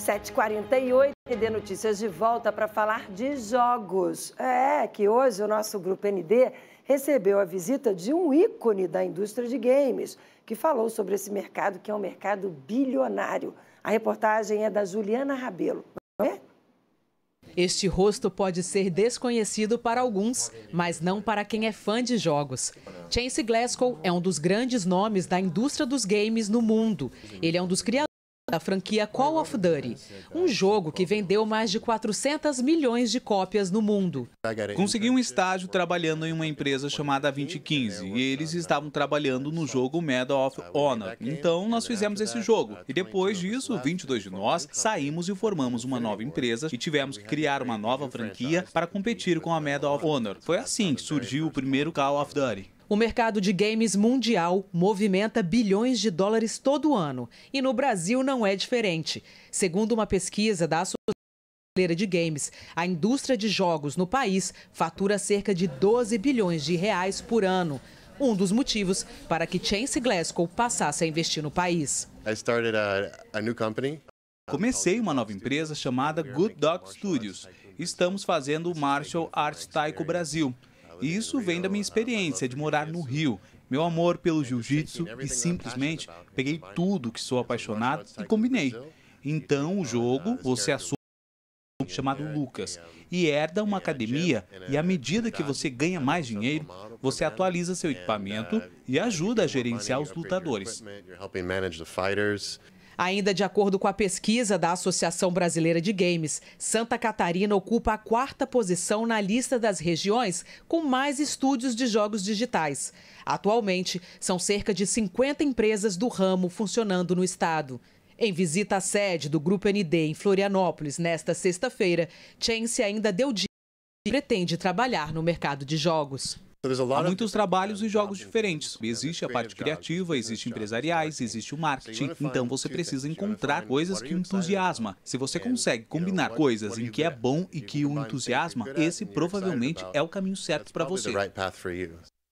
7h48, ND Notícias de volta para falar de jogos. É que hoje o nosso grupo ND recebeu a visita de um ícone da indústria de games, que falou sobre esse mercado que é um mercado bilionário. A reportagem é da Juliana Rabelo, não é? Este rosto pode ser desconhecido para alguns, mas não para quem é fã de jogos. Chance Glasgow é um dos grandes nomes da indústria dos games no mundo. Ele é um dos criadores da franquia Call of Duty, um jogo que vendeu mais de 400 milhões de cópias no mundo. Consegui um estágio trabalhando em uma empresa chamada 2015 e eles estavam trabalhando no jogo Medal of Honor. Então nós fizemos esse jogo e depois disso, 22 de nós saímos e formamos uma nova empresa e tivemos que criar uma nova franquia para competir com a Medal of Honor. Foi assim que surgiu o primeiro Call of Duty. O mercado de games mundial movimenta bilhões de dólares todo ano e no Brasil não é diferente. Segundo uma pesquisa da Associação Brasileira de Games, a indústria de jogos no país fatura cerca de 12 bilhões de reais por ano. Um dos motivos para que Chance Glasgow passasse a investir no país. Comecei uma nova empresa chamada Good Dog Studios. Estamos fazendo o Martial Arts Taiko Brasil. E isso vem da minha experiência de morar no Rio. Meu amor pelo jiu-jitsu e simplesmente peguei tudo que sou apaixonado e combinei. Então, o jogo, você assume chamado Lucas e herda uma academia e à medida que você ganha mais dinheiro, você atualiza seu equipamento e ajuda a gerenciar os lutadores. Ainda de acordo com a pesquisa da Associação Brasileira de Games, Santa Catarina ocupa a quarta posição na lista das regiões com mais estúdios de jogos digitais. Atualmente, são cerca de 50 empresas do ramo funcionando no estado. Em visita à sede do Grupo ND em Florianópolis nesta sexta-feira, Chance ainda deu dica de pretende trabalhar no mercado de jogos. Há muitos trabalhos e é, jogos é, diferentes. É, existe a parte criativa, existe empresariais, existe o marketing. Então você precisa encontrar coisas que entusiasma. Se você consegue combinar coisas em que é bom e que o entusiasma, esse provavelmente é o caminho certo para você.